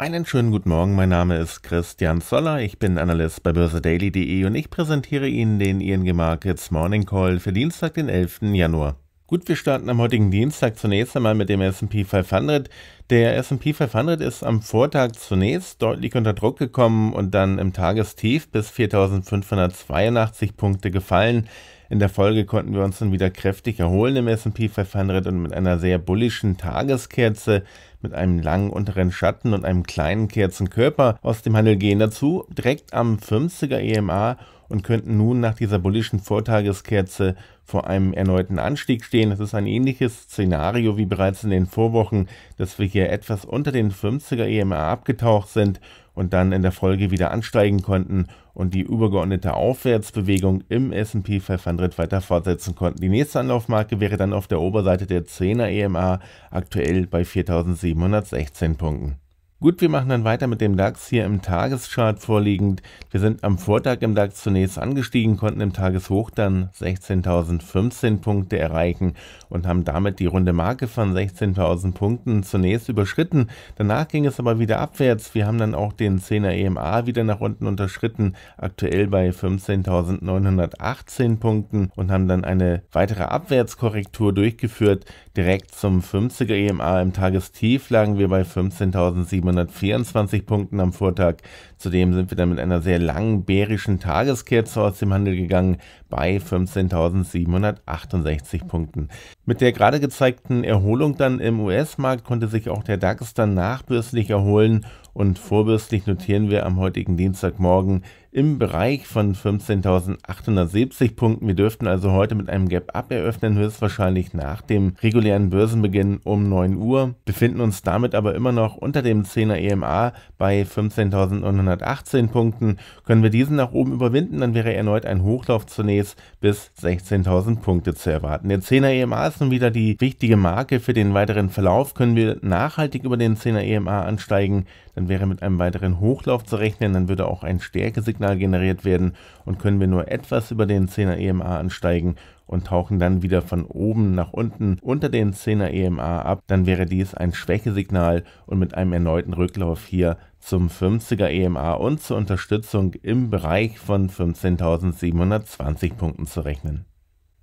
Einen schönen guten Morgen, mein Name ist Christian Zoller, ich bin Analyst bei börsedaily.de und ich präsentiere Ihnen den ING Markets Morning Call für Dienstag, den 11. Januar. Gut, wir starten am heutigen Dienstag zunächst einmal mit dem S&P 500. Der S&P 500 ist am Vortag zunächst deutlich unter Druck gekommen und dann im Tagestief bis 4582 Punkte gefallen. In der Folge konnten wir uns dann wieder kräftig erholen im SP 500 und mit einer sehr bullischen Tageskerze, mit einem langen unteren Schatten und einem kleinen Kerzenkörper aus dem Handel gehen dazu, direkt am 50er EMA und könnten nun nach dieser bullischen Vortageskerze vor einem erneuten Anstieg stehen. Das ist ein ähnliches Szenario wie bereits in den Vorwochen, dass wir hier etwas unter den 50er EMA abgetaucht sind und dann in der Folge wieder ansteigen konnten und die übergeordnete Aufwärtsbewegung im S&P 500 weiter fortsetzen konnten. Die nächste Anlaufmarke wäre dann auf der Oberseite der 10er EMA aktuell bei 4716 Punkten. Gut, wir machen dann weiter mit dem DAX hier im Tageschart vorliegend. Wir sind am Vortag im DAX zunächst angestiegen, konnten im Tageshoch dann 16.015 Punkte erreichen und haben damit die runde Marke von 16.000 Punkten zunächst überschritten. Danach ging es aber wieder abwärts. Wir haben dann auch den 10er EMA wieder nach unten unterschritten, aktuell bei 15.918 Punkten und haben dann eine weitere Abwärtskorrektur durchgeführt. Direkt zum 50er EMA im Tagestief lagen wir bei 15.700. 724 Punkten am Vortag. Zudem sind wir dann mit einer sehr langen bärischen Tageskerze aus dem Handel gegangen bei 15.768 Punkten. Mit der gerade gezeigten Erholung dann im US-Markt konnte sich auch der DAX dann nachbürstlich erholen und vorbürstlich notieren wir am heutigen Dienstagmorgen im Bereich von 15.870 Punkten. Wir dürften also heute mit einem Gap-Up eröffnen, höchstwahrscheinlich nach dem regulären Börsenbeginn um 9 Uhr, befinden uns damit aber immer noch unter dem 10er EMA bei 15.918 Punkten. Können wir diesen nach oben überwinden, dann wäre erneut ein Hochlauf zunächst bis 16.000 Punkte zu erwarten. Der 10er EMA ist nun wieder die wichtige Marke für den weiteren Verlauf. Können wir nachhaltig über den 10er EMA ansteigen, dann wäre mit einem weiteren Hochlauf zu rechnen, dann würde auch ein Stärkesignal Signal generiert werden und können wir nur etwas über den 10er EMA ansteigen und tauchen dann wieder von oben nach unten unter den 10er EMA ab, dann wäre dies ein Schwächesignal und mit einem erneuten Rücklauf hier zum 50er EMA und zur Unterstützung im Bereich von 15.720 Punkten zu rechnen.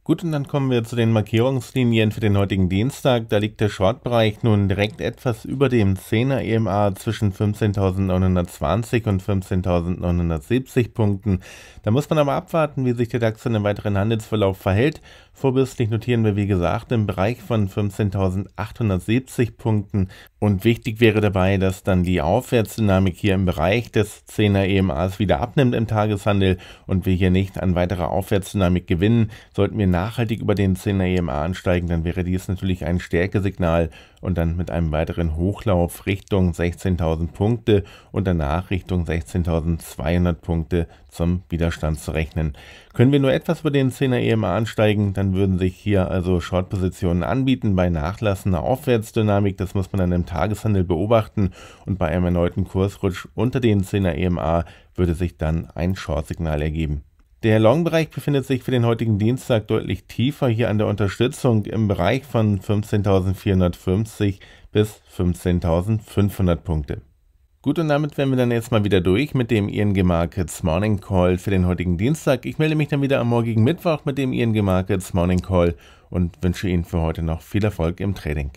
Gut, und dann kommen wir zu den Markierungslinien für den heutigen Dienstag. Da liegt der Shortbereich nun direkt etwas über dem 10er EMA zwischen 15.920 und 15.970 Punkten. Da muss man aber abwarten, wie sich der DAX in dem weiteren Handelsverlauf verhält vorbürstlich notieren wir, wie gesagt, im Bereich von 15.870 Punkten. Und wichtig wäre dabei, dass dann die Aufwärtsdynamik hier im Bereich des 10er EMAs wieder abnimmt im Tageshandel und wir hier nicht an weiterer Aufwärtsdynamik gewinnen. Sollten wir nachhaltig über den 10er EMA ansteigen, dann wäre dies natürlich ein Stärkesignal und dann mit einem weiteren Hochlauf Richtung 16.000 Punkte und danach Richtung 16.200 Punkte zum Widerstand zu rechnen. Können wir nur etwas über den 10er EMA ansteigen, dann Insofern würden sich hier also Short-Positionen anbieten bei nachlassender Aufwärtsdynamik. Das muss man dann im Tageshandel beobachten. Und bei einem erneuten Kursrutsch unter den 10er EMA würde sich dann ein Short-Signal ergeben. Der Long-Bereich befindet sich für den heutigen Dienstag deutlich tiefer hier an der Unterstützung im Bereich von 15.450 bis 15.500 Punkte. Gut, und damit wären wir dann jetzt mal wieder durch mit dem ING Markets Morning Call für den heutigen Dienstag. Ich melde mich dann wieder am morgigen Mittwoch mit dem ING Markets Morning Call und wünsche Ihnen für heute noch viel Erfolg im Trading.